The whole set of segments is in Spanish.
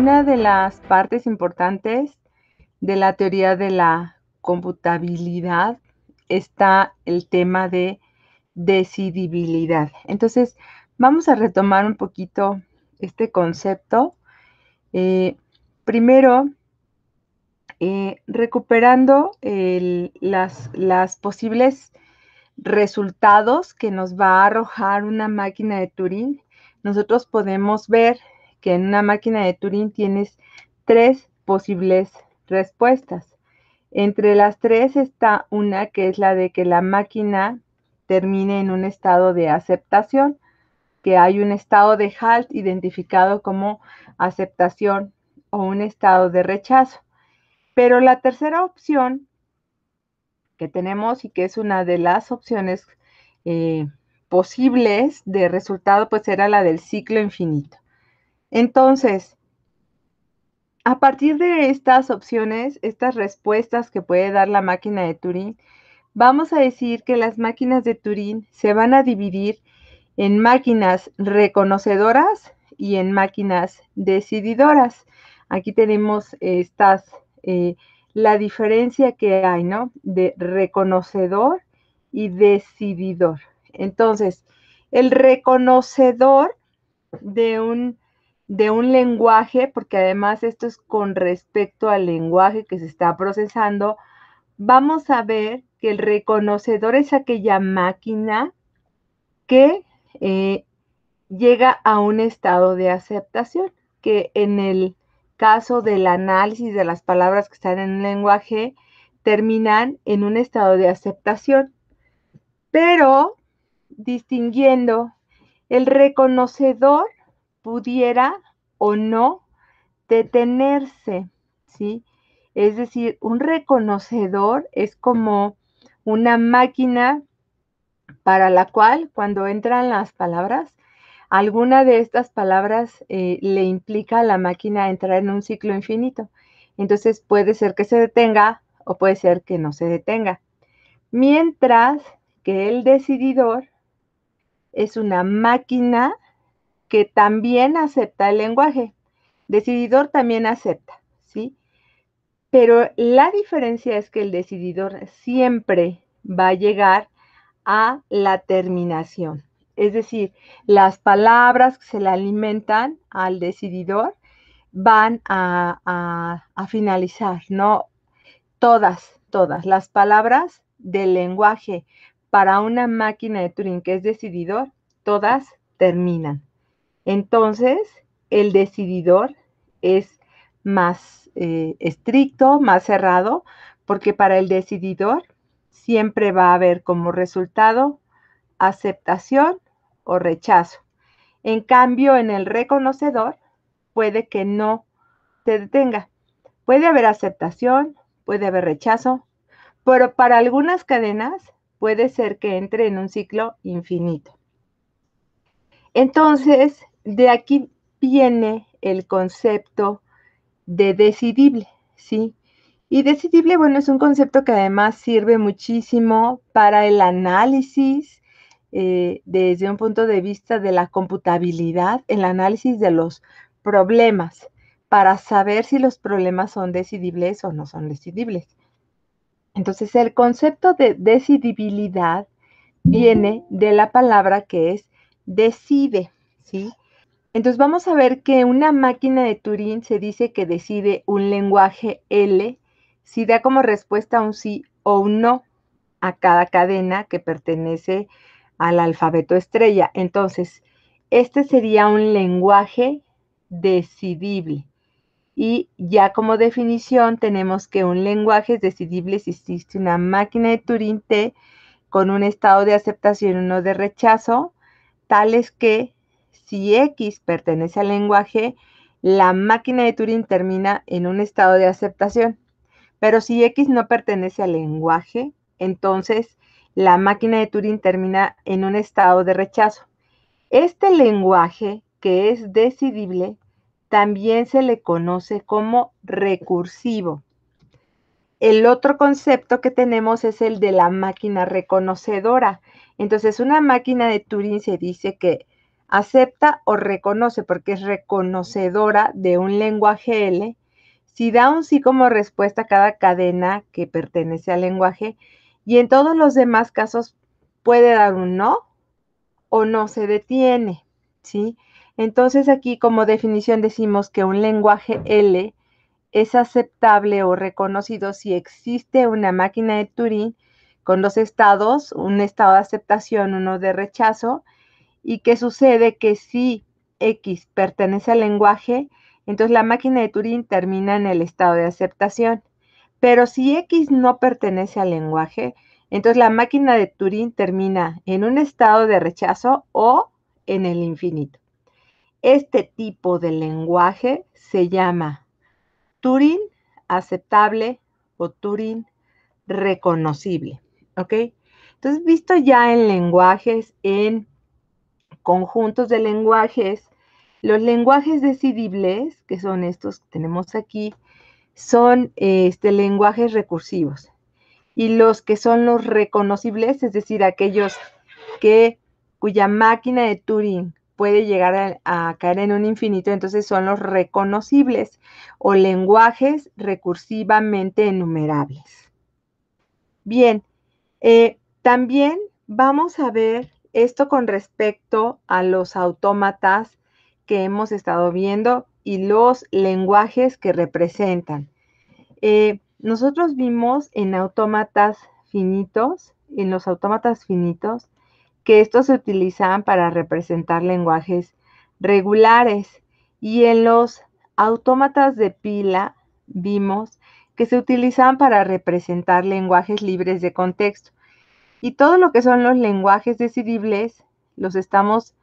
una de las partes importantes de la teoría de la computabilidad está el tema de decidibilidad. Entonces, vamos a retomar un poquito este concepto. Eh, primero, eh, recuperando los las posibles resultados que nos va a arrojar una máquina de Turing, nosotros podemos ver que en una máquina de Turing tienes tres posibles respuestas. Entre las tres está una que es la de que la máquina termine en un estado de aceptación, que hay un estado de halt identificado como aceptación o un estado de rechazo. Pero la tercera opción que tenemos y que es una de las opciones eh, posibles de resultado, pues era la del ciclo infinito. Entonces, a partir de estas opciones, estas respuestas que puede dar la máquina de Turing, vamos a decir que las máquinas de Turing se van a dividir en máquinas reconocedoras y en máquinas decididoras. Aquí tenemos estas, eh, la diferencia que hay, ¿no? De reconocedor y decididor. Entonces, el reconocedor de un de un lenguaje, porque además esto es con respecto al lenguaje que se está procesando, vamos a ver que el reconocedor es aquella máquina que eh, llega a un estado de aceptación, que en el caso del análisis de las palabras que están en un lenguaje, terminan en un estado de aceptación, pero distinguiendo el reconocedor pudiera o no detenerse, ¿sí? Es decir, un reconocedor es como una máquina para la cual cuando entran las palabras, alguna de estas palabras eh, le implica a la máquina entrar en un ciclo infinito. Entonces puede ser que se detenga o puede ser que no se detenga. Mientras que el decididor es una máquina que también acepta el lenguaje. Decididor también acepta, ¿sí? Pero la diferencia es que el decididor siempre va a llegar a la terminación. Es decir, las palabras que se le alimentan al decididor van a, finalizar, ¿no? Todas, todas. Las palabras del lenguaje para una máquina de Turing que es decididor, todas terminan. Entonces, el decididor es más eh, estricto, más cerrado, porque para el decididor siempre va a haber como resultado aceptación o rechazo. En cambio, en el reconocedor puede que no te detenga. Puede haber aceptación, puede haber rechazo, pero para algunas cadenas puede ser que entre en un ciclo infinito. Entonces, de aquí viene el concepto de decidible, ¿sí? Y decidible, bueno, es un concepto que además sirve muchísimo para el análisis eh, desde un punto de vista de la computabilidad, el análisis de los problemas, para saber si los problemas son decidibles o no son decidibles. Entonces, el concepto de decidibilidad viene de la palabra que es decide, ¿sí? Entonces vamos a ver que una máquina de Turing se dice que decide un lenguaje L si da como respuesta un sí o un no a cada cadena que pertenece al alfabeto estrella. Entonces, este sería un lenguaje decidible. Y ya como definición tenemos que un lenguaje es decidible si existe una máquina de Turing T con un estado de aceptación y uno de rechazo, tales que si X pertenece al lenguaje, la máquina de Turing termina en un estado de aceptación. Pero si X no pertenece al lenguaje, entonces la máquina de Turing termina en un estado de rechazo. Este lenguaje, que es decidible, también se le conoce como recursivo. El otro concepto que tenemos es el de la máquina reconocedora. Entonces, una máquina de Turing se dice que acepta o reconoce, porque es reconocedora de un lenguaje L, si da un sí como respuesta a cada cadena que pertenece al lenguaje, y en todos los demás casos puede dar un no o no se detiene, ¿sí? Entonces aquí como definición decimos que un lenguaje L es aceptable o reconocido si existe una máquina de Turing con dos estados, un estado de aceptación, uno de rechazo, ¿Y qué sucede? Que si X pertenece al lenguaje, entonces la máquina de Turing termina en el estado de aceptación. Pero si X no pertenece al lenguaje, entonces la máquina de Turing termina en un estado de rechazo o en el infinito. Este tipo de lenguaje se llama Turing aceptable o Turing reconocible. ¿Ok? Entonces, visto ya en lenguajes, en conjuntos de lenguajes. Los lenguajes decidibles, que son estos que tenemos aquí, son este, lenguajes recursivos. Y los que son los reconocibles, es decir, aquellos que, cuya máquina de Turing puede llegar a, caer en un infinito, entonces son los reconocibles o lenguajes recursivamente enumerables. Bien, eh, también vamos a ver esto con respecto a los autómatas que hemos estado viendo y los lenguajes que representan. Eh, nosotros vimos en autómatas finitos, en los autómatas finitos, que estos se utilizan para representar lenguajes regulares. Y en los autómatas de pila vimos que se utilizan para representar lenguajes libres de contexto. Y todo lo que son los lenguajes decidibles los estamos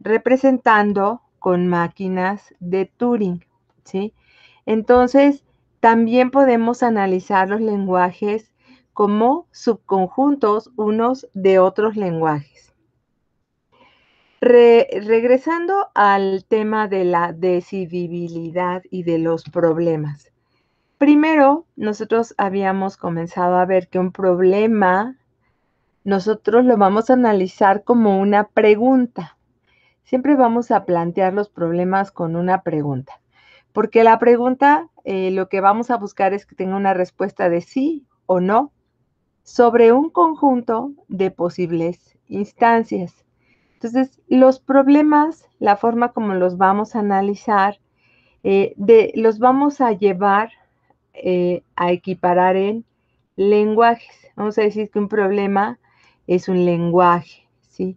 representando con máquinas de Turing, ¿sí? Entonces, también podemos analizar los lenguajes como subconjuntos unos de otros lenguajes. regresando al tema de la decidibilidad y de los problemas. Primero, nosotros habíamos comenzado a ver que un problema nosotros lo vamos a analizar como una pregunta. Siempre vamos a plantear los problemas con una pregunta, porque la pregunta eh, lo que vamos a buscar es que tenga una respuesta de sí o no sobre un conjunto de posibles instancias. Entonces, los problemas, la forma como los vamos a analizar, eh, de, los vamos a llevar eh, a equiparar en lenguajes. Vamos a decir que un problema es un lenguaje, ¿sí?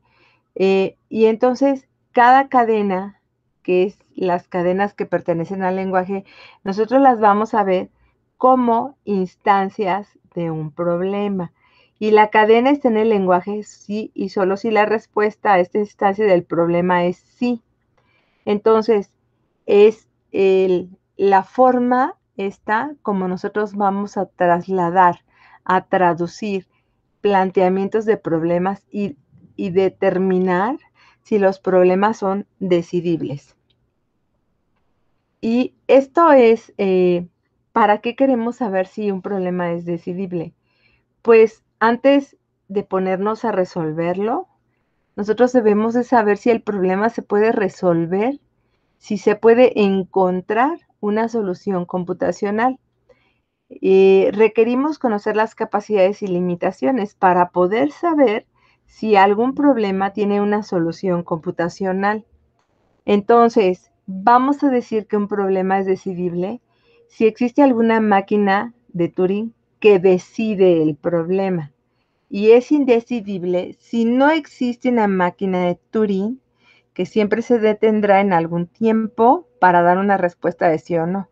Eh, y entonces, cada cadena, que es las cadenas que pertenecen al lenguaje, nosotros las vamos a ver como instancias de un problema. Y la cadena está en el lenguaje sí y solo si la respuesta a esta instancia del problema es sí. Entonces, es la forma está como nosotros vamos a trasladar, a traducir planteamientos de problemas y, determinar si los problemas son decidibles. Y esto es, eh, ¿para qué queremos saber si un problema es decidible? Pues antes de ponernos a resolverlo, nosotros debemos de saber si el problema se puede resolver, si se puede encontrar una solución computacional. Y eh, requerimos conocer las capacidades y limitaciones para poder saber si algún problema tiene una solución computacional. Entonces, vamos a decir que un problema es decidible si existe alguna máquina de Turing que decide el problema. Y es indecidible si no existe una máquina de Turing que siempre se detendrá en algún tiempo para dar una respuesta de sí o no.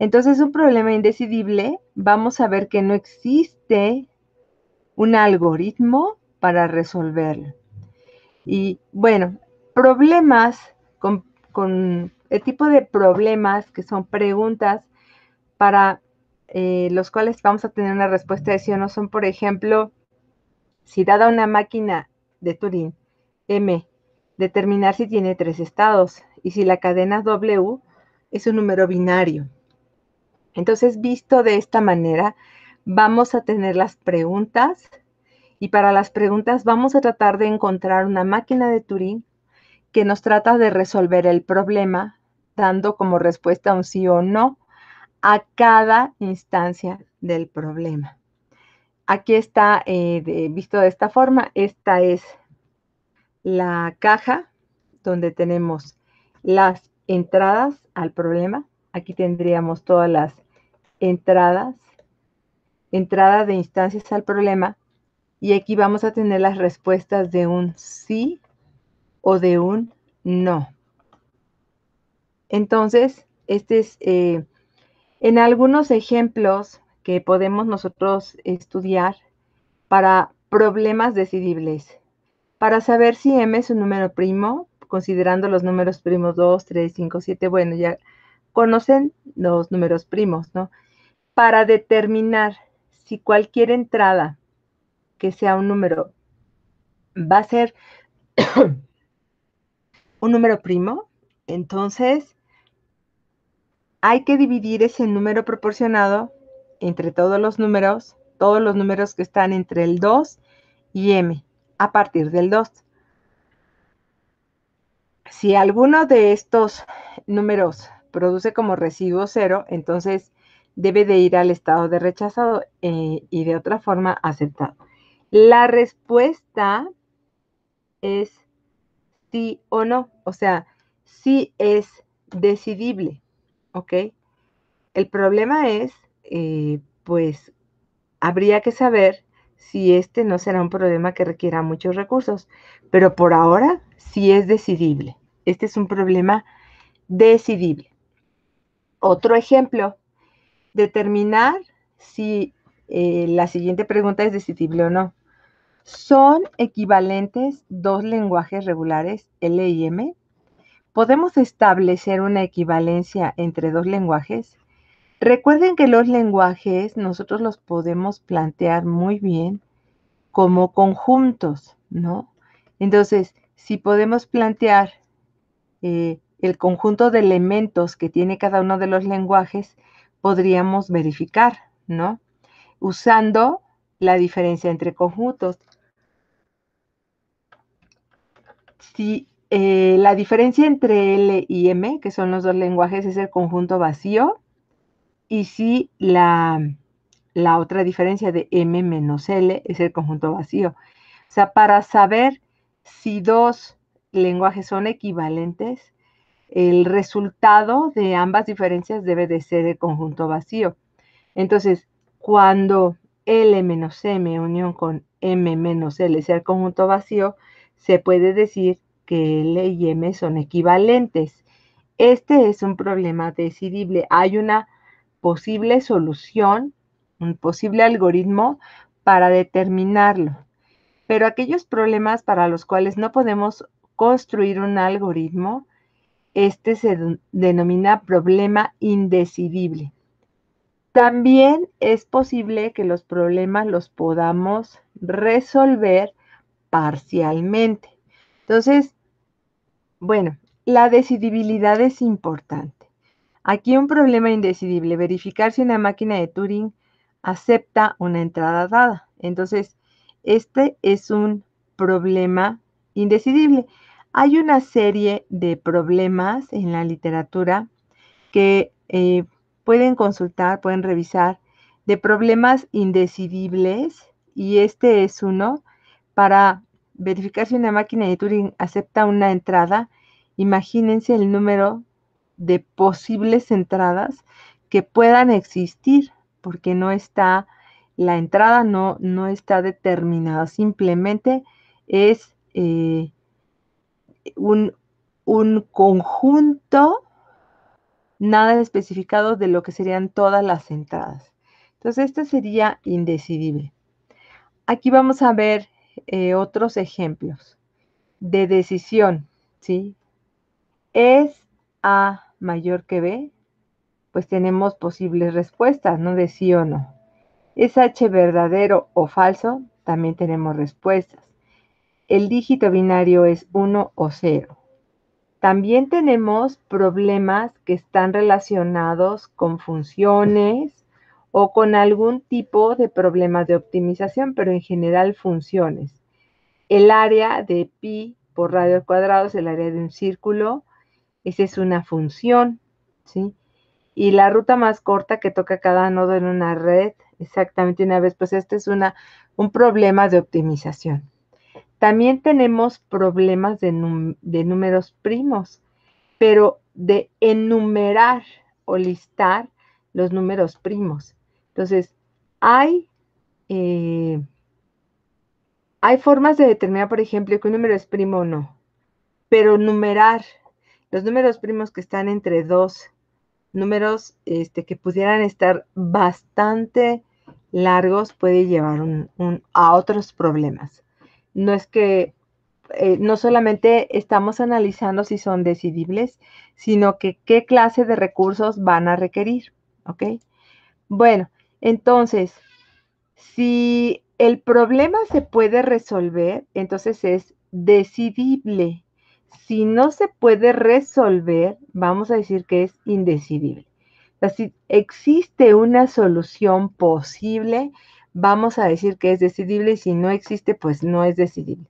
Entonces, un problema indecidible, vamos a ver que no existe un algoritmo para resolverlo. Y bueno, problemas con, el tipo de problemas que son preguntas para eh, los cuales vamos a tener una respuesta de sí o no son, por ejemplo, si dada una máquina de Turing, M, determinar si tiene tres estados y si la cadena W es un número binario. Entonces, visto de esta manera, vamos a tener las preguntas y para las preguntas vamos a tratar de encontrar una máquina de Turing que nos trata de resolver el problema dando como respuesta un sí o no a cada instancia del problema. Aquí está, eh, visto de esta forma, esta es la caja donde tenemos las entradas al problema. Aquí tendríamos todas las entradas, entrada de instancias al problema, y aquí vamos a tener las respuestas de un sí o de un no. Entonces, este es, eh, en algunos ejemplos que podemos nosotros estudiar para problemas decidibles, para saber si M es un número primo, considerando los números primos 2, 3, 5, 7, bueno, ya conocen los números primos, ¿no? para determinar si cualquier entrada que sea un número va a ser un número primo, entonces hay que dividir ese número proporcionado entre todos los números, todos los números que están entre el 2 y m, a partir del 2. Si alguno de estos números produce como residuo cero, entonces debe de ir al estado de rechazado eh, y de otra forma aceptado. La respuesta es sí o no, o sea, sí es decidible, ¿ok? El problema es, eh, pues, habría que saber si este no será un problema que requiera muchos recursos, pero por ahora sí es decidible. Este es un problema decidible. Otro ejemplo, determinar si eh, la siguiente pregunta es decidible o no. ¿Son equivalentes dos lenguajes regulares, L y M? ¿Podemos establecer una equivalencia entre dos lenguajes? Recuerden que los lenguajes nosotros los podemos plantear muy bien como conjuntos, ¿no? Entonces, si podemos plantear eh, el conjunto de elementos que tiene cada uno de los lenguajes, podríamos verificar, ¿no? Usando la diferencia entre conjuntos. Si eh, la diferencia entre L y M, que son los dos lenguajes, es el conjunto vacío, y si la, la otra diferencia de M menos L es el conjunto vacío. O sea, para saber si dos lenguajes son equivalentes, el resultado de ambas diferencias debe de ser el conjunto vacío. Entonces, cuando L menos M unión con M menos L sea el conjunto vacío, se puede decir que L y M son equivalentes. Este es un problema decidible. Hay una posible solución, un posible algoritmo para determinarlo. Pero aquellos problemas para los cuales no podemos construir un algoritmo, este se denomina problema indecidible. También es posible que los problemas los podamos resolver parcialmente. Entonces, bueno, la decidibilidad es importante. Aquí un problema indecidible, verificar si una máquina de Turing acepta una entrada dada. Entonces, este es un problema indecidible. Hay una serie de problemas en la literatura que eh, pueden consultar, pueden revisar, de problemas indecidibles y este es uno para verificar si una máquina de Turing acepta una entrada. Imagínense el número de posibles entradas que puedan existir porque no está la entrada no, no está determinada, simplemente es eh, un, conjunto nada especificado de lo que serían todas las entradas. Entonces, este sería indecidible. Aquí vamos a ver eh, otros ejemplos de decisión, ¿sí? ¿Es A mayor que B? Pues tenemos posibles respuestas, ¿no? De sí o no. ¿Es H verdadero o falso? También tenemos respuestas el dígito binario es 1 o 0. También tenemos problemas que están relacionados con funciones o con algún tipo de problema de optimización, pero en general funciones. El área de pi por radio al cuadrado es el área de un círculo. Esa es una función, ¿sí? Y la ruta más corta que toca cada nodo en una red, exactamente una vez, pues este es una, un problema de optimización. También tenemos problemas de, números primos, pero de enumerar o listar los números primos. Entonces, hay, eh, hay formas de determinar, por ejemplo, que un número es primo o no, pero numerar los números primos que están entre dos números este, que pudieran estar bastante largos puede llevar a otros problemas no es que eh, no solamente estamos analizando si son decidibles, sino que qué clase de recursos van a requerir, ¿ok? Bueno, entonces, si el problema se puede resolver, entonces es decidible. Si no se puede resolver, vamos a decir que es indecidible. O sea, si existe una solución posible, vamos a decir que es decidible y si no existe, pues no es decidible.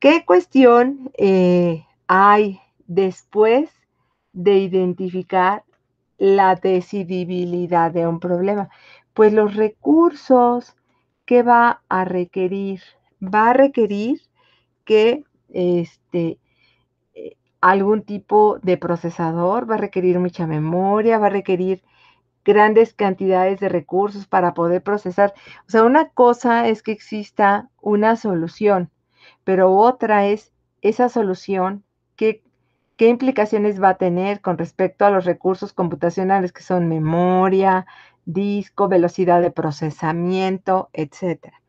¿Qué cuestión eh, hay después de identificar la decidibilidad de un problema? Pues los recursos que va a requerir. Va a requerir que este, eh, algún tipo de procesador, va a requerir mucha memoria, va a requerir grandes cantidades de recursos para poder procesar. O sea, una cosa es que exista una solución, pero otra es esa solución, qué, qué implicaciones va a tener con respecto a los recursos computacionales que son memoria, disco, velocidad de procesamiento, etcétera.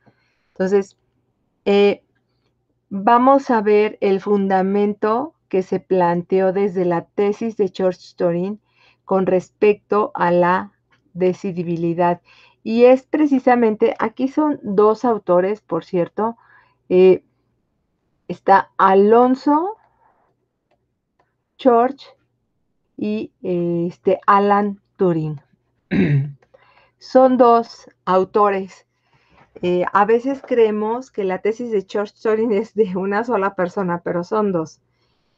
Entonces, eh, vamos a ver el fundamento que se planteó desde la tesis de George Storin con respecto a la decidibilidad. Y es precisamente, aquí son dos autores, por cierto. Eh, está Alonso Church y eh, este Alan Turing. son dos autores. Eh, a veces creemos que la tesis de George Turing es de una sola persona, pero son dos.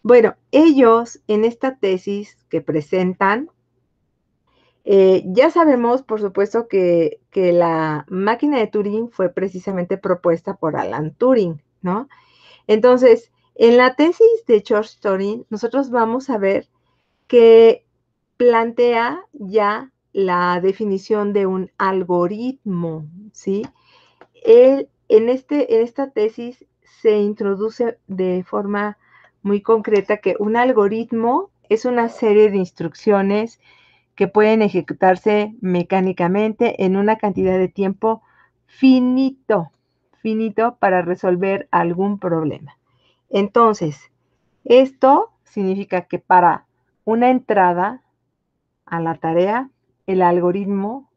Bueno, ellos en esta tesis que presentan eh, ya sabemos, por supuesto, que, la máquina de Turing fue precisamente propuesta por Alan Turing, ¿no? Entonces, en la tesis de George Turing, nosotros vamos a ver que plantea ya la definición de un algoritmo, ¿sí? en, este, en esta tesis se introduce de forma muy concreta que un algoritmo es una serie de instrucciones que pueden ejecutarse mecánicamente en una cantidad de tiempo finito, finito para resolver algún problema. Entonces, esto significa que para una entrada a la tarea, el algoritmo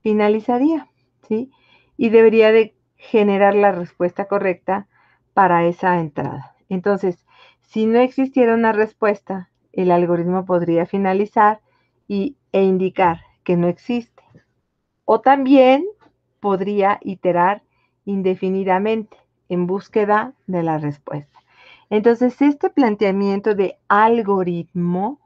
finalizaría, ¿sí? Y debería de generar la respuesta correcta para esa entrada. Entonces, si no existiera una respuesta, el algoritmo podría finalizar y, e indicar que no existe. O también podría iterar indefinidamente en búsqueda de la respuesta. Entonces, este planteamiento de algoritmo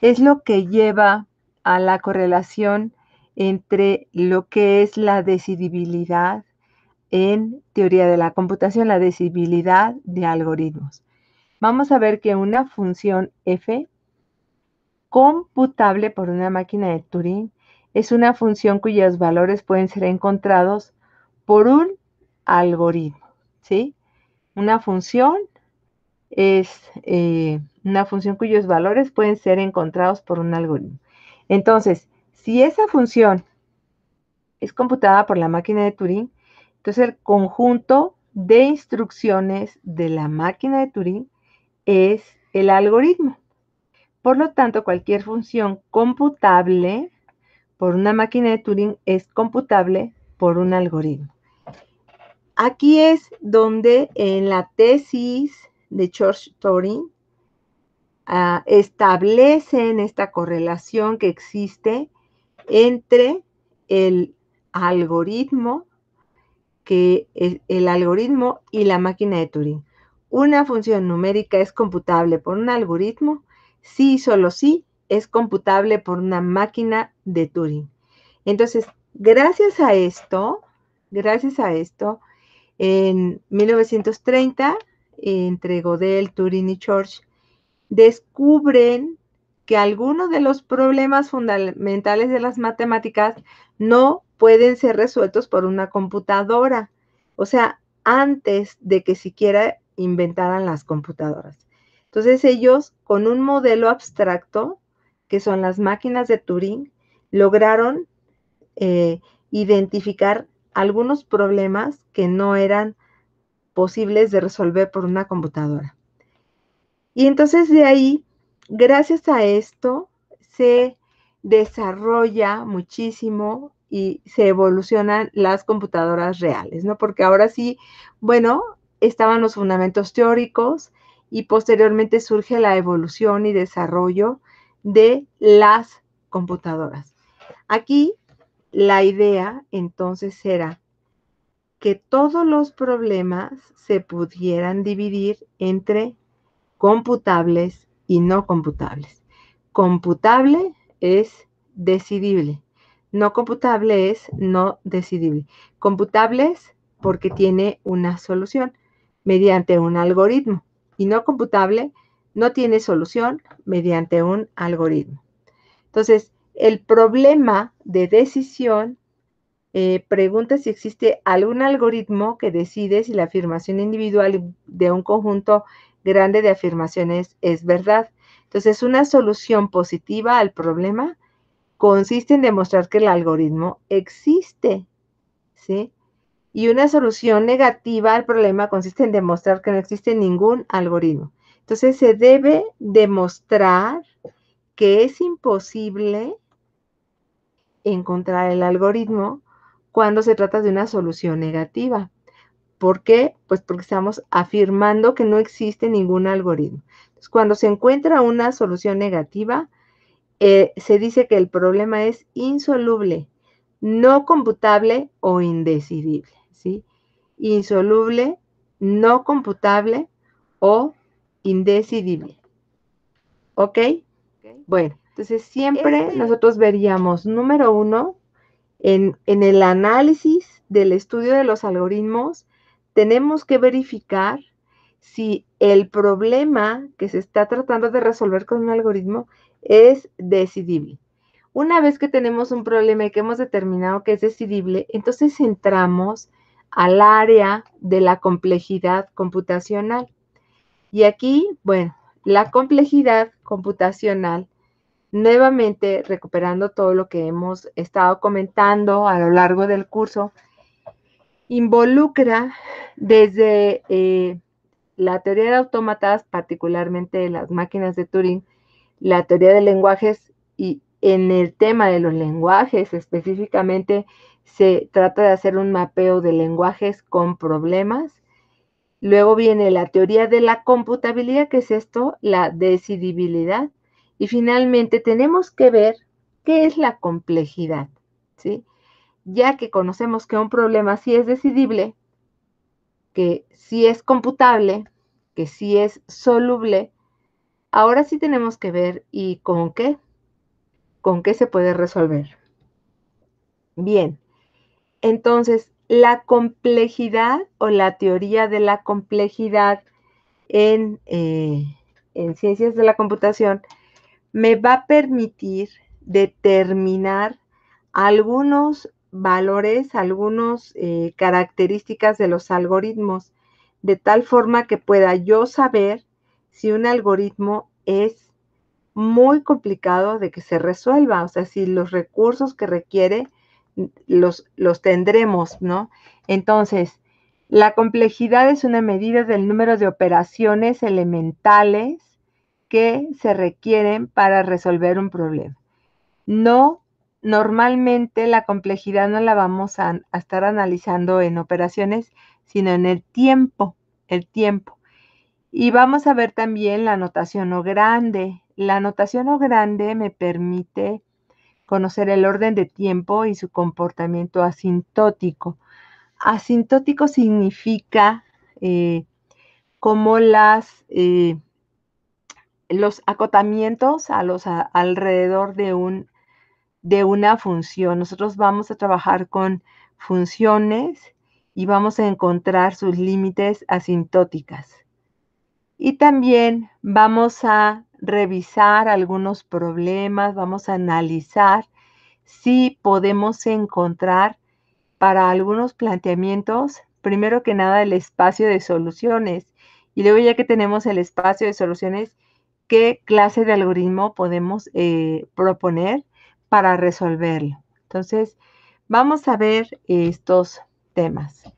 es lo que lleva a la correlación entre lo que es la decidibilidad en teoría de la computación, la decidibilidad de algoritmos. Vamos a ver que una función f computable por una máquina de Turing es una función cuyos valores pueden ser encontrados por un algoritmo, ¿sí? Una función es eh, una función cuyos valores pueden ser encontrados por un algoritmo. Entonces, si esa función es computada por la máquina de Turing, entonces el conjunto de instrucciones de la máquina de Turing es el algoritmo. Por lo tanto, cualquier función computable por una máquina de Turing es computable por un algoritmo. Aquí es donde en la tesis de George Turing ah, establecen esta correlación que existe entre el algoritmo que el algoritmo y la máquina de Turing. Una función numérica es computable por un algoritmo sí solo sí es computable por una máquina de Turing. Entonces, gracias a esto, gracias a esto, en 1930, entre Godel, Turing y Church, descubren que algunos de los problemas fundamentales de las matemáticas no pueden ser resueltos por una computadora. O sea, antes de que siquiera inventaran las computadoras. Entonces ellos, con un modelo abstracto, que son las máquinas de Turing, lograron eh, identificar algunos problemas que no eran posibles de resolver por una computadora. Y entonces de ahí, gracias a esto, se desarrolla muchísimo y se evolucionan las computadoras reales, ¿no? Porque ahora sí, bueno, estaban los fundamentos teóricos, y posteriormente surge la evolución y desarrollo de las computadoras. Aquí la idea entonces era que todos los problemas se pudieran dividir entre computables y no computables. Computable es decidible, no computable es no decidible. Computable es porque tiene una solución mediante un algoritmo y no computable no tiene solución mediante un algoritmo. Entonces, el problema de decisión eh, pregunta si existe algún algoritmo que decide si la afirmación individual de un conjunto grande de afirmaciones es verdad. Entonces, una solución positiva al problema consiste en demostrar que el algoritmo existe, ¿sí? Y una solución negativa al problema consiste en demostrar que no existe ningún algoritmo. Entonces se debe demostrar que es imposible encontrar el algoritmo cuando se trata de una solución negativa. ¿Por qué? Pues porque estamos afirmando que no existe ningún algoritmo. cuando se encuentra una solución negativa, eh, se dice que el problema es insoluble, no computable o indecidible. ¿sí? Insoluble, no computable o indecidible. ¿Ok? Bueno, entonces siempre este nosotros veríamos, número uno, en, en el análisis del estudio de los algoritmos, tenemos que verificar si el problema que se está tratando de resolver con un algoritmo es decidible. Una vez que tenemos un problema y que hemos determinado que es decidible, entonces entramos al área de la complejidad computacional. Y aquí, bueno, la complejidad computacional, nuevamente recuperando todo lo que hemos estado comentando a lo largo del curso, involucra desde eh, la teoría de autómatas, particularmente las máquinas de Turing, la teoría de lenguajes y en el tema de los lenguajes específicamente se trata de hacer un mapeo de lenguajes con problemas. Luego viene la teoría de la computabilidad, que es esto, la decidibilidad. Y finalmente tenemos que ver qué es la complejidad, ¿sí? Ya que conocemos que un problema sí es decidible, que sí es computable, que sí es soluble, ahora sí tenemos que ver y con qué, con qué se puede resolver. Bien, entonces, la complejidad o la teoría de la complejidad eh, en, ciencias de la computación me va a permitir determinar algunos valores, algunas eh, características de los algoritmos, de tal forma que pueda yo saber si un algoritmo es muy complicado de que se resuelva, o sea, si los recursos que requiere los, los tendremos, ¿no? Entonces, la complejidad es una medida del número de operaciones elementales que se requieren para resolver un problema. No, normalmente la complejidad no la vamos a, a estar analizando en operaciones, sino en el tiempo, el tiempo. Y vamos a ver también la notación o grande. La notación o grande me permite conocer el orden de tiempo y su comportamiento asintótico. Asintótico significa eh, como las, eh, los acotamientos a los alrededor de, un, de una función. Nosotros vamos a trabajar con funciones y vamos a encontrar sus límites asintóticas. Y también vamos a revisar algunos problemas, vamos a analizar si podemos encontrar para algunos planteamientos, primero que nada, el espacio de soluciones. Y luego ya que tenemos el espacio de soluciones, ¿qué clase de algoritmo podemos eh, proponer para resolverlo? Entonces, vamos a ver estos temas.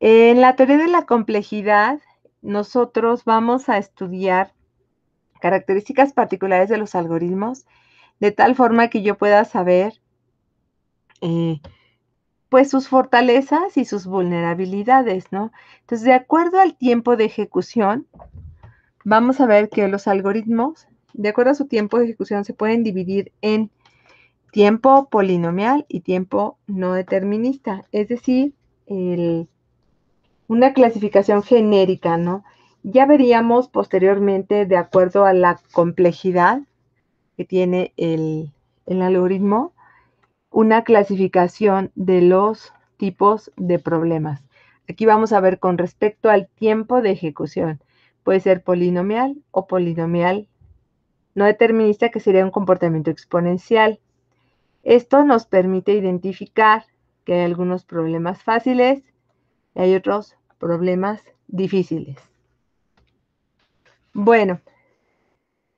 En la teoría de la complejidad, nosotros vamos a estudiar características particulares de los algoritmos, de tal forma que yo pueda saber eh, pues sus fortalezas y sus vulnerabilidades, ¿no? Entonces, de acuerdo al tiempo de ejecución, vamos a ver que los algoritmos, de acuerdo a su tiempo de ejecución, se pueden dividir en tiempo polinomial y tiempo no determinista, es decir, una clasificación genérica, ¿no? Ya veríamos posteriormente, de acuerdo a la complejidad que tiene el, algoritmo, una clasificación de los tipos de problemas. Aquí vamos a ver con respecto al tiempo de ejecución. Puede ser polinomial o polinomial no determinista, que sería un comportamiento exponencial. Esto nos permite identificar que hay algunos problemas fáciles y hay otros problemas difíciles. Bueno,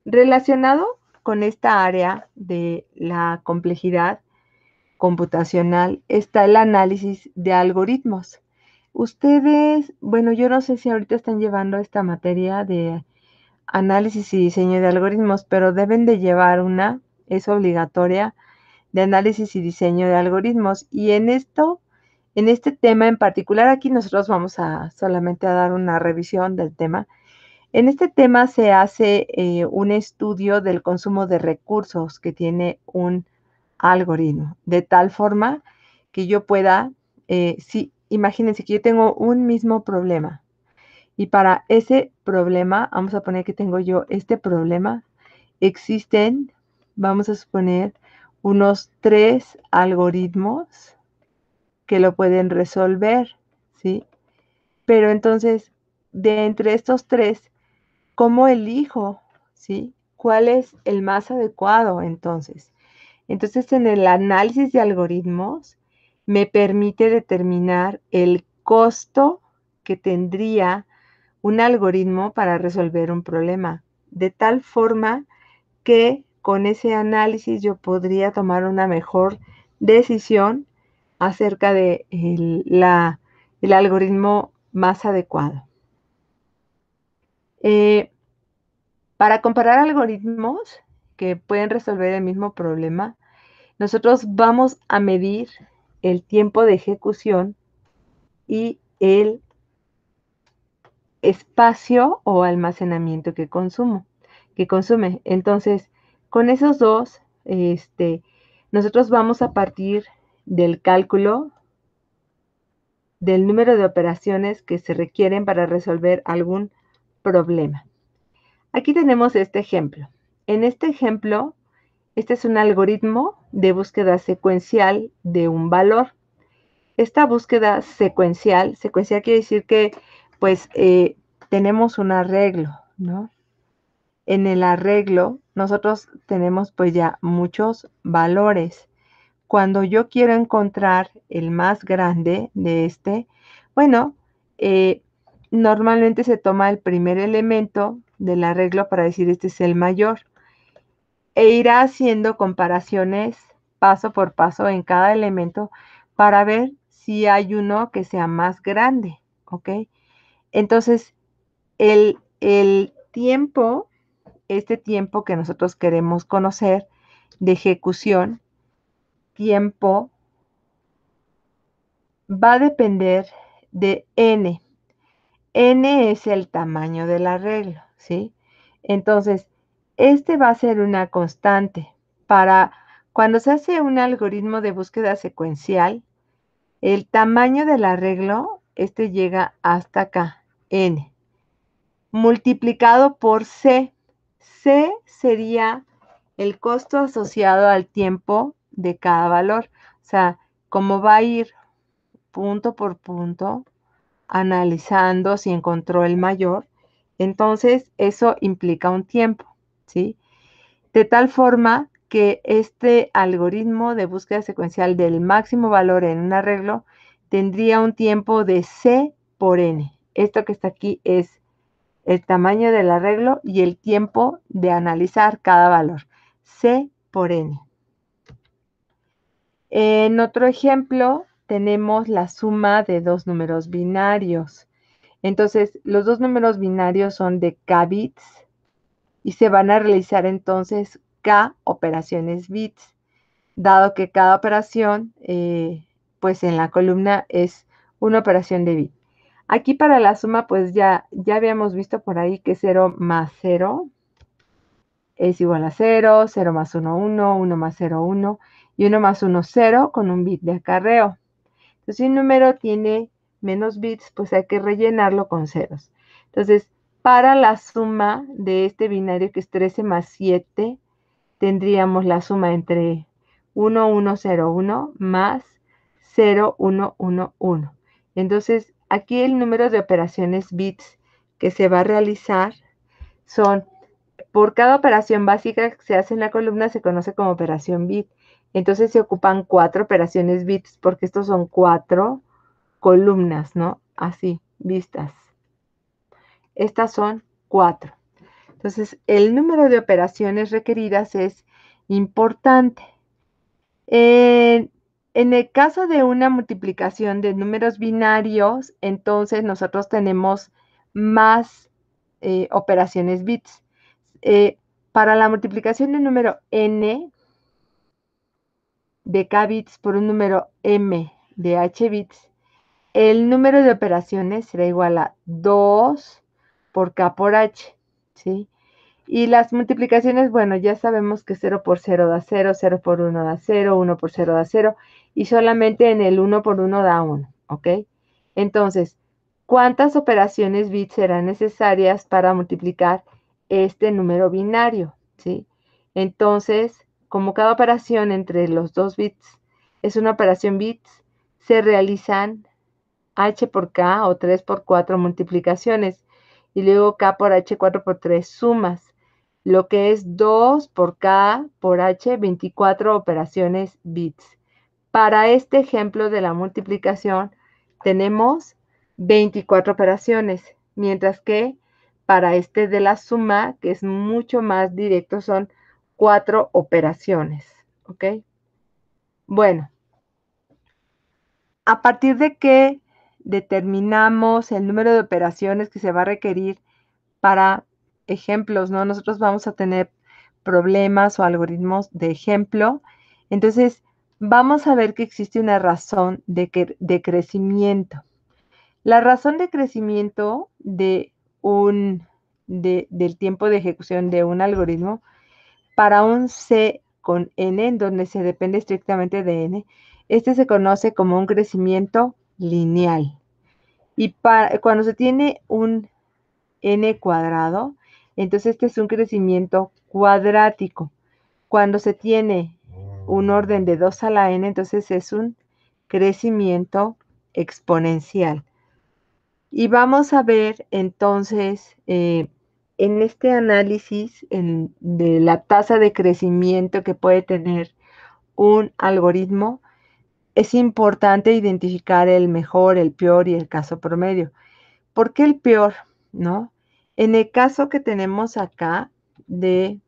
relacionado con esta área de la complejidad computacional está el análisis de algoritmos. Ustedes, bueno, yo no sé si ahorita están llevando esta materia de análisis y diseño de algoritmos, pero deben de llevar una, es obligatoria, de análisis y diseño de algoritmos. Y en esto, en este tema en particular, aquí nosotros vamos a solamente a dar una revisión del tema, en este tema se hace eh, un estudio del consumo de recursos que tiene un algoritmo, de tal forma que yo pueda, eh, sí, imagínense que yo tengo un mismo problema y para ese problema, vamos a poner que tengo yo este problema, existen, vamos a suponer, unos tres algoritmos que lo pueden resolver, ¿sí? Pero entonces, de entre estos tres, ¿Cómo elijo? ¿Sí? ¿Cuál es el más adecuado entonces? Entonces, en el análisis de algoritmos me permite determinar el costo que tendría un algoritmo para resolver un problema, de tal forma que con ese análisis yo podría tomar una mejor decisión acerca del de el algoritmo más adecuado. Eh, para comparar algoritmos que pueden resolver el mismo problema, nosotros vamos a medir el tiempo de ejecución y el espacio o almacenamiento que consumo, que consume. Entonces, con esos dos, este, nosotros vamos a partir del cálculo del número de operaciones que se requieren para resolver algún problema. Aquí tenemos este ejemplo. En este ejemplo, este es un algoritmo de búsqueda secuencial de un valor. Esta búsqueda secuencial, secuencial quiere decir que pues eh, tenemos un arreglo, ¿no? En el arreglo nosotros tenemos pues ya muchos valores. Cuando yo quiero encontrar el más grande de este, bueno, eh, normalmente se toma el primer elemento del arreglo para decir este es el mayor e irá haciendo comparaciones paso por paso en cada elemento para ver si hay uno que sea más grande, ¿ok? Entonces, el, el tiempo, este tiempo que nosotros queremos conocer de ejecución, tiempo, va a depender de n n es el tamaño del arreglo, ¿sí? Entonces, este va a ser una constante. Para cuando se hace un algoritmo de búsqueda secuencial, el tamaño del arreglo, este llega hasta acá, n, multiplicado por c. c sería el costo asociado al tiempo de cada valor. O sea, como va a ir punto por punto, analizando si encontró el mayor, entonces eso implica un tiempo, ¿sí? De tal forma que este algoritmo de búsqueda secuencial del máximo valor en un arreglo tendría un tiempo de C por N. Esto que está aquí es el tamaño del arreglo y el tiempo de analizar cada valor. C por N. En otro ejemplo, tenemos la suma de dos números binarios. Entonces, los dos números binarios son de k bits y se van a realizar entonces k operaciones bits, dado que cada operación, eh, pues en la columna es una operación de bit. Aquí para la suma, pues ya, ya habíamos visto por ahí que 0 más 0 es igual a 0, 0 más 1, 1, 1 más 0, 1 y 1 más 1, 0 con un bit de acarreo si un número tiene menos bits, pues hay que rellenarlo con ceros. Entonces, para la suma de este binario que es 13 más 7, tendríamos la suma entre 1101 más 0111. Entonces, aquí el número de operaciones bits que se va a realizar son, por cada operación básica que se hace en la columna se conoce como operación bit. Entonces se ocupan cuatro operaciones bits porque estos son cuatro columnas, ¿no? Así, vistas. Estas son cuatro. Entonces, el número de operaciones requeridas es importante. en el caso de una multiplicación de números binarios, entonces nosotros tenemos más eh, operaciones bits. Eh, para la multiplicación de número n, de k bits por un número m de h bits, el número de operaciones será igual a 2 por k por h, ¿sí? Y las multiplicaciones, bueno, ya sabemos que 0 por 0 da 0, 0 por 1 da 0, 1 por 0 da 0, y solamente en el 1 por 1 da 1, ¿ok? Entonces, ¿cuántas operaciones bits serán necesarias para multiplicar este número binario? ¿Sí? Entonces, como cada operación entre los dos bits es una operación bits, se realizan H por K o 3 por 4 multiplicaciones y luego K por H, 4 por 3 sumas, lo que es 2 por K por H, 24 operaciones bits. Para este ejemplo de la multiplicación tenemos 24 operaciones, mientras que para este de la suma, que es mucho más directo, son cuatro operaciones. ¿Ok? Bueno, a partir de que determinamos el número de operaciones que se va a requerir para ejemplos, ¿no? Nosotros vamos a tener problemas o algoritmos de ejemplo. Entonces, vamos a ver que existe una razón de, crecimiento. La razón de crecimiento de un, del tiempo de ejecución de un algoritmo para un C con N, en donde se depende estrictamente de N, este se conoce como un crecimiento lineal. Y cuando se tiene un N cuadrado, entonces este es un crecimiento cuadrático. Cuando se tiene un oh. orden de 2 a la N, entonces es un crecimiento exponencial. Y vamos a ver entonces eh, en este análisis de la tasa de crecimiento que puede tener un algoritmo, es importante identificar el mejor, el peor y el caso promedio. ¿Por qué el peor? ¿No? En el caso que tenemos acá de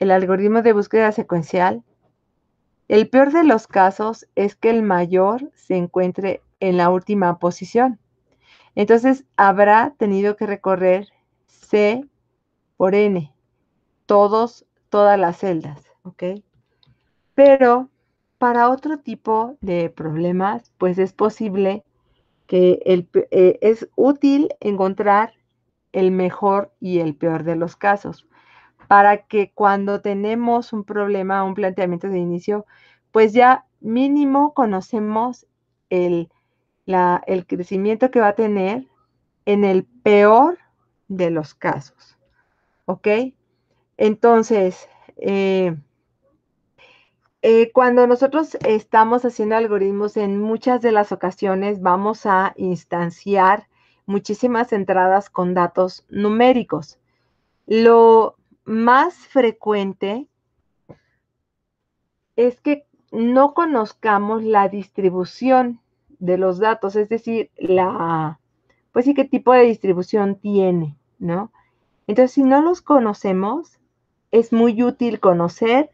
el algoritmo de búsqueda secuencial, el peor de los casos es que el mayor se encuentre en la última posición. Entonces habrá tenido que recorrer C por N. Todos, todas las celdas, ¿ok? Pero para otro tipo de problemas, pues es posible que eh, es útil encontrar el mejor y el peor de los casos, para que cuando tenemos un problema, un planteamiento de inicio, pues ya mínimo conocemos el, el crecimiento que va a tener en el peor de los casos. ¿Ok? Entonces, eh, eh, cuando nosotros estamos haciendo algoritmos, en muchas de las ocasiones vamos a instanciar muchísimas entradas con datos numéricos. Lo más frecuente es que no conozcamos la distribución de los datos, es decir, la, pues sí, qué tipo de distribución tiene, ¿no? Entonces, si no los conocemos, es muy útil conocer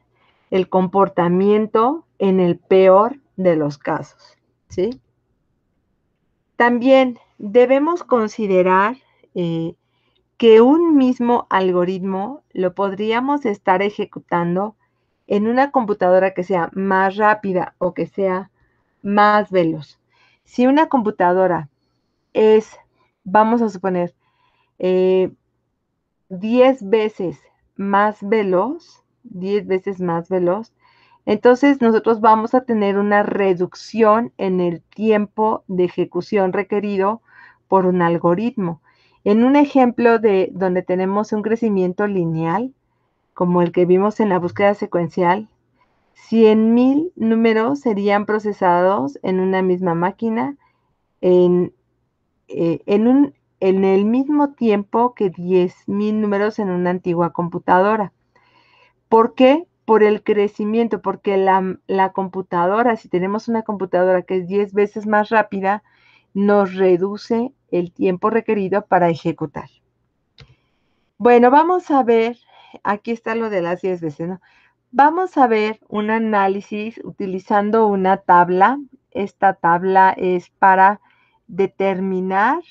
el comportamiento en el peor de los casos, ¿sí? También debemos considerar eh, que un mismo algoritmo lo podríamos estar ejecutando en una computadora que sea más rápida o que sea más veloz. Si una computadora es vamos a suponer, 10 eh, veces más veloz, 10 veces más veloz, entonces nosotros vamos a tener una reducción en el tiempo de ejecución requerido por un algoritmo. En un ejemplo de donde tenemos un crecimiento lineal, como el que vimos en la búsqueda secuencial, 100.000 números serían procesados en una misma máquina en eh, en, un, en el mismo tiempo que 10.000 números en una antigua computadora. ¿Por qué? Por el crecimiento, porque la, la computadora, si tenemos una computadora que es 10 veces más rápida, nos reduce el tiempo requerido para ejecutar. Bueno, vamos a ver, aquí está lo de las 10 veces, ¿no? Vamos a ver un análisis utilizando una tabla. Esta tabla es para determinar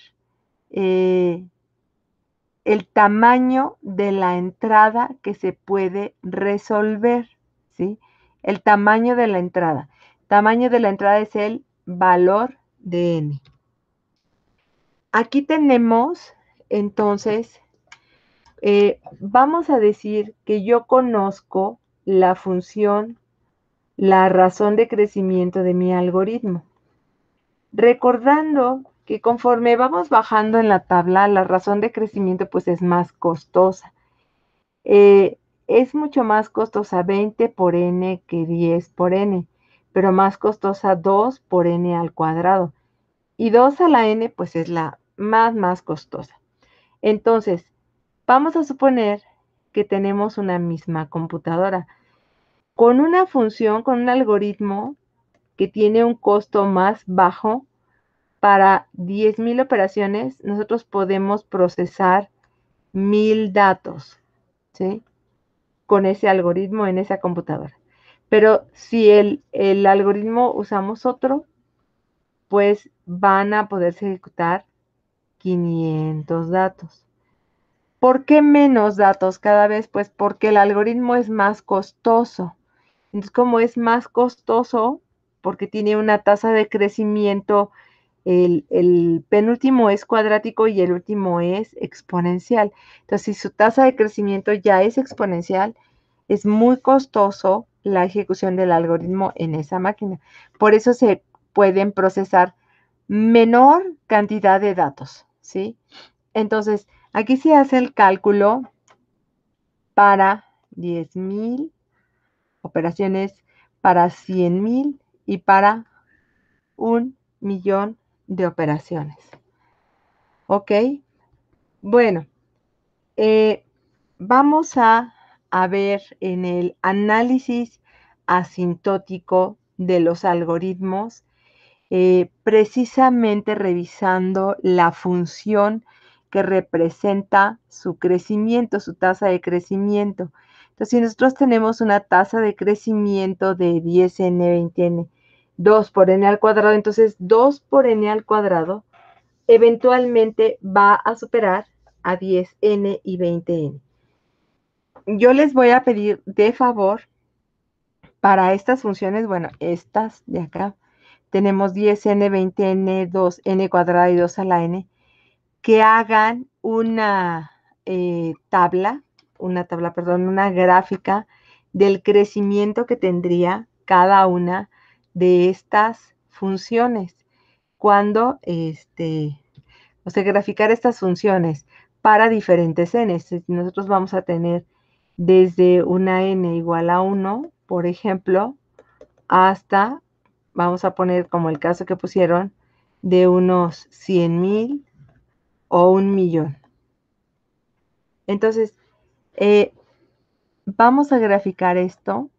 eh, el tamaño de la entrada que se puede resolver, ¿sí? El tamaño de la entrada. Tamaño de la entrada es el valor de n. Aquí tenemos, entonces, eh, vamos a decir que yo conozco la función, la razón de crecimiento de mi algoritmo recordando que conforme vamos bajando en la tabla, la razón de crecimiento pues es más costosa. Eh, es mucho más costosa 20 por n que 10 por n, pero más costosa 2 por n al cuadrado. Y 2 a la n pues es la más, más costosa. Entonces, vamos a suponer que tenemos una misma computadora. Con una función, con un algoritmo, que tiene un costo más bajo, para 10.000 operaciones nosotros podemos procesar 1.000 datos, ¿sí? Con ese algoritmo en esa computadora. Pero si el, el algoritmo usamos otro, pues van a poderse ejecutar 500 datos. ¿Por qué menos datos cada vez? Pues porque el algoritmo es más costoso. Entonces, como es más costoso, porque tiene una tasa de crecimiento, el, penúltimo es cuadrático y el último es exponencial. Entonces, si su tasa de crecimiento ya es exponencial, es muy costoso la ejecución del algoritmo en esa máquina. Por eso se pueden procesar menor cantidad de datos, ¿sí? Entonces, aquí se hace el cálculo para 10.000 operaciones para 100.000 y para un millón de operaciones. ¿Ok? Bueno, eh, vamos a, ver en el análisis asintótico de los algoritmos, eh, precisamente revisando la función que representa su crecimiento, su tasa de crecimiento. Entonces, si nosotros tenemos una tasa de crecimiento de 10N, 20N, 2 por n al cuadrado, entonces 2 por n al cuadrado eventualmente va a superar a 10n y 20n. Yo les voy a pedir de favor para estas funciones, bueno, estas de acá, tenemos 10n, 20n, 2n cuadrada y 2 a la n, que hagan una eh, tabla, una tabla, perdón, una gráfica del crecimiento que tendría cada una de estas funciones. Cuando, este, o sea, graficar estas funciones para diferentes n. Nosotros vamos a tener desde una n igual a 1, por ejemplo, hasta, vamos a poner como el caso que pusieron, de unos 100 mil o un millón. Entonces, eh, vamos a graficar esto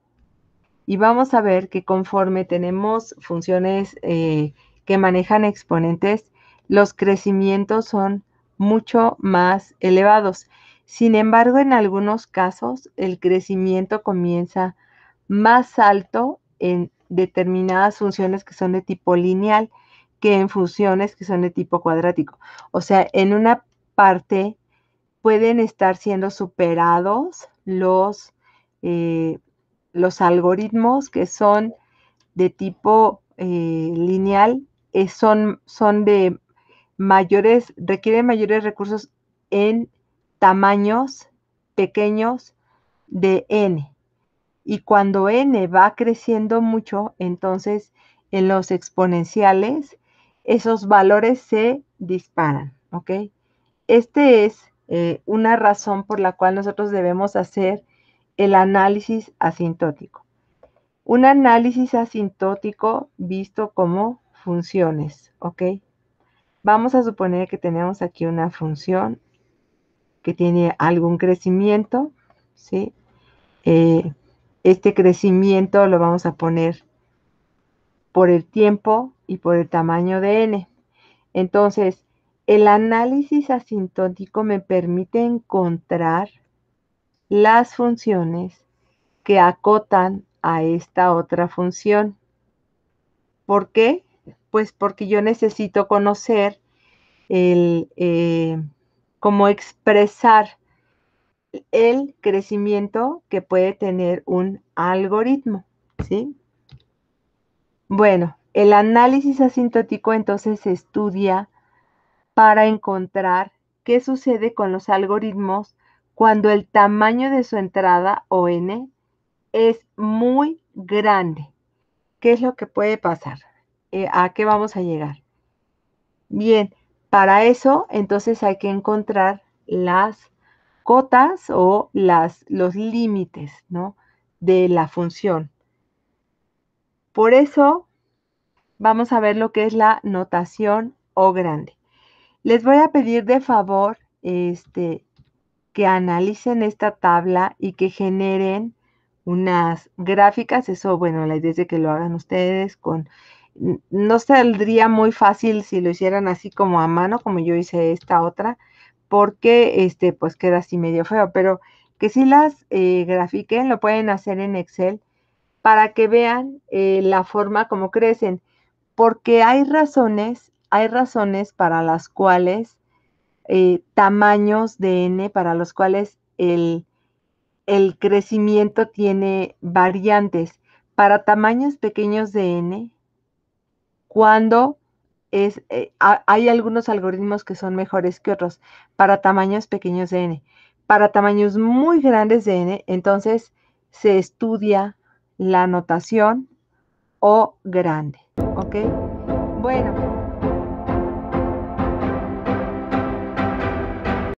y vamos a ver que conforme tenemos funciones eh, que manejan exponentes, los crecimientos son mucho más elevados. Sin embargo, en algunos casos, el crecimiento comienza más alto en determinadas funciones que son de tipo lineal que en funciones que son de tipo cuadrático. O sea, en una parte pueden estar siendo superados los, eh, los algoritmos que son de tipo eh, lineal eh, son, son de mayores, requieren mayores recursos en tamaños pequeños de n. Y cuando n va creciendo mucho, entonces en los exponenciales, esos valores se disparan, ¿ok? Este es eh, una razón por la cual nosotros debemos hacer el análisis asintótico. Un análisis asintótico visto como funciones, ¿ok? Vamos a suponer que tenemos aquí una función que tiene algún crecimiento, ¿sí? Eh, este crecimiento lo vamos a poner por el tiempo y por el tamaño de n. Entonces, el análisis asintótico me permite encontrar las funciones que acotan a esta otra función. ¿Por qué? Pues porque yo necesito conocer eh, cómo expresar el crecimiento que puede tener un algoritmo, ¿sí? Bueno, el análisis asintótico entonces se estudia para encontrar qué sucede con los algoritmos cuando el tamaño de su entrada o n es muy grande. ¿Qué es lo que puede pasar? Eh, ¿A qué vamos a llegar? Bien, para eso entonces hay que encontrar las cotas o las, los límites ¿no? de la función. Por eso vamos a ver lo que es la notación o grande. Les voy a pedir de favor este, que analicen esta tabla y que generen unas gráficas. Eso, bueno, la idea es de que lo hagan ustedes con... No saldría muy fácil si lo hicieran así como a mano, como yo hice esta otra, porque este, pues queda así medio feo, pero que si las eh, grafiquen, lo pueden hacer en Excel para que vean eh, la forma como crecen, porque hay razones, hay razones para las cuales eh, tamaños de N para los cuales el, el crecimiento tiene variantes. Para tamaños pequeños de N, cuando es, eh, hay algunos algoritmos que son mejores que otros para tamaños pequeños de n. Para tamaños muy grandes de n, entonces se estudia la notación o grande, ¿ok?